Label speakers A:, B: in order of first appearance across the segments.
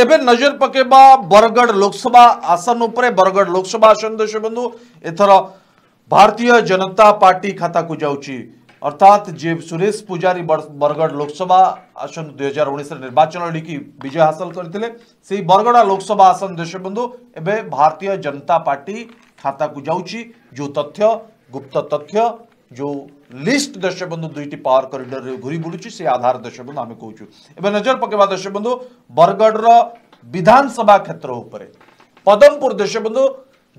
A: एबे नजर पकेबा बरगढ़ लोकसभा आसन उपरे बरगढ़ लोकसभा आसन दशे बंधु एथर भारतीय जनता पार्टी खाता को जाउची अर्थात जे सुरेश पुजारी बरगढ़ लोकसभा आसन 2019 रे निर्वाचन लड़ीकी विजय हासिल करथिले सेई बरगढ़ा लोकसभा आसन दशे बंधु एबे भारतीय जनता पार्टी खाता को जाउची जो तथ्य गुप्त तथ्य जो लिस्ट दर्शबंधु दुईट पावर करडर घूरी बुलू से आधार दर्शबंधु आम कौच नजर पकड़ दर्शबंधु बरगढ़ विधानसभा क्षेत्र पदमपुर बंधु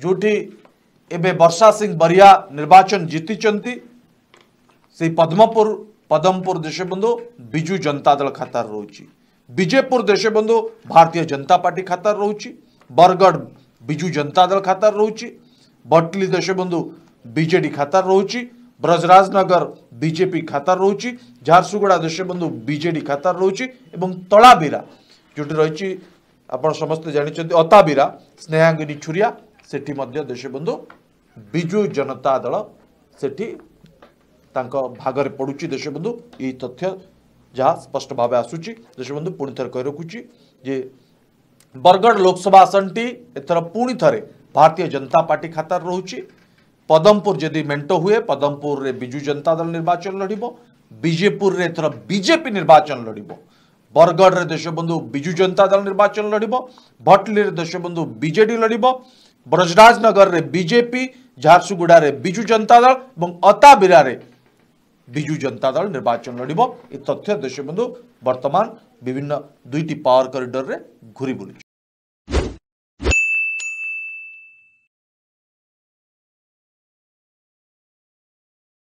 A: जो बर्षा सिंह बरिया निर्वाचन जीति से पद्मपुर पदमपुर पद्मपुर बंधु विजु जनता दल खात रोच विजेपुर बंधु भारतीय जनता पार्टी खातार रोच बरगढ़ विजु जनता दल खात रोच बटली देशबंधु बीजेडी खातार रोची ब्रजराज नगर बीजेपी खातार रोच झारसुगुड़ा दृश्यबंधु बीजेडी खातार रोच तलाबीरा जोटी रही आपे जानते अताबीरा स्नेहांगिनी छुरी से दृश्यबंधु विजु जनता दल से भाग पड़ू देशबंधु ये तथ्य जहाँ स्पष्ट भाव आसबंधु पुणी थे कही रखुची जे बरगढ़ लोकसभा आसन टी एथर पुणी थे भारतीय जनता पार्टी खातार रोचे ପଦମପୁର ଯଦି ମେଣ୍ଟ ହୁଏ ପଦମପୁରରେ ବିଜୁ ଜନତା ଦଳ ନିର୍ବାଚନ ଲଢ଼ିବ ବିଜେପୁରରେ ଏଥର ବିଜେପି ନିର୍ବାଚନ ଲଢ଼ିବ ବରଗଡ଼ରେ ଦେଶବନ୍ଧୁ ବିଜୁ ଜନତା ଦଳ ନିର୍ବାଚନ ଲଢ଼ିବ ଭଟଲିରେ ଦେଶବନ୍ଧୁ ବିଜେଡ଼ି ଲଢ଼ିବ ବ୍ରଜରାଜନଗରରେ ବିଜେପି ଝାରସୁଗୁଡ଼ାରେ ବିଜୁ ଜନତା ଦଳ ଏବଂ ଅତାବିରାରେ ବିଜୁ ଜନତା ଦଳ ନିର୍ବାଚନ ଲଢ଼ିବ ଏ ତଥ୍ୟ ଦେଶବନ୍ଧୁ ବର୍ତ୍ତମାନ ବିଭିନ୍ନ ଦୁଇଟି ପାୱାର କରିଡରରେ ଘୁରି ବୁଲୁଛି